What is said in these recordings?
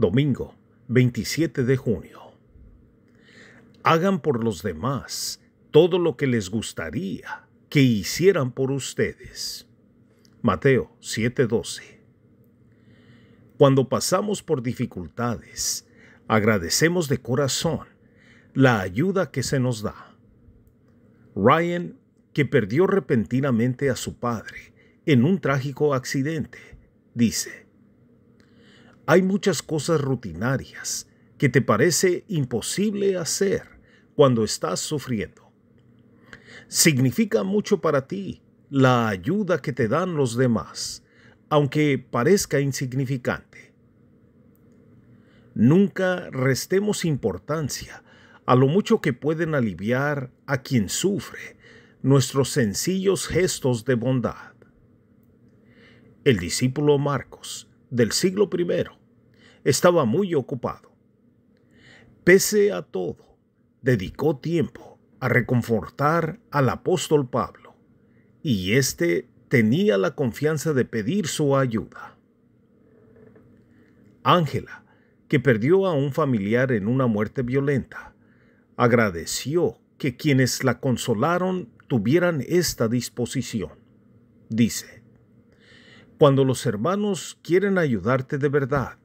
Domingo, 27 de junio. Hagan por los demás todo lo que les gustaría que hicieran por ustedes. Mateo 7:12. Cuando pasamos por dificultades, agradecemos de corazón la ayuda que se nos da. Ryan, que perdió repentinamente a su padre en un trágico accidente, dice, hay muchas cosas rutinarias que te parece imposible hacer cuando estás sufriendo. Significa mucho para ti la ayuda que te dan los demás, aunque parezca insignificante. Nunca restemos importancia a lo mucho que pueden aliviar a quien sufre nuestros sencillos gestos de bondad. El discípulo Marcos del siglo I estaba muy ocupado. Pese a todo, dedicó tiempo a reconfortar al apóstol Pablo, y éste tenía la confianza de pedir su ayuda. Ángela, que perdió a un familiar en una muerte violenta, agradeció que quienes la consolaron tuvieran esta disposición. Dice, cuando los hermanos quieren ayudarte de verdad,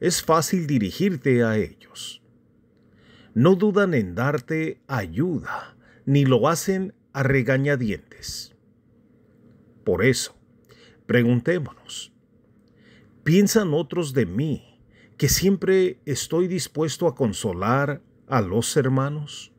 es fácil dirigirte a ellos. No dudan en darte ayuda, ni lo hacen a regañadientes. Por eso, preguntémonos, ¿piensan otros de mí que siempre estoy dispuesto a consolar a los hermanos?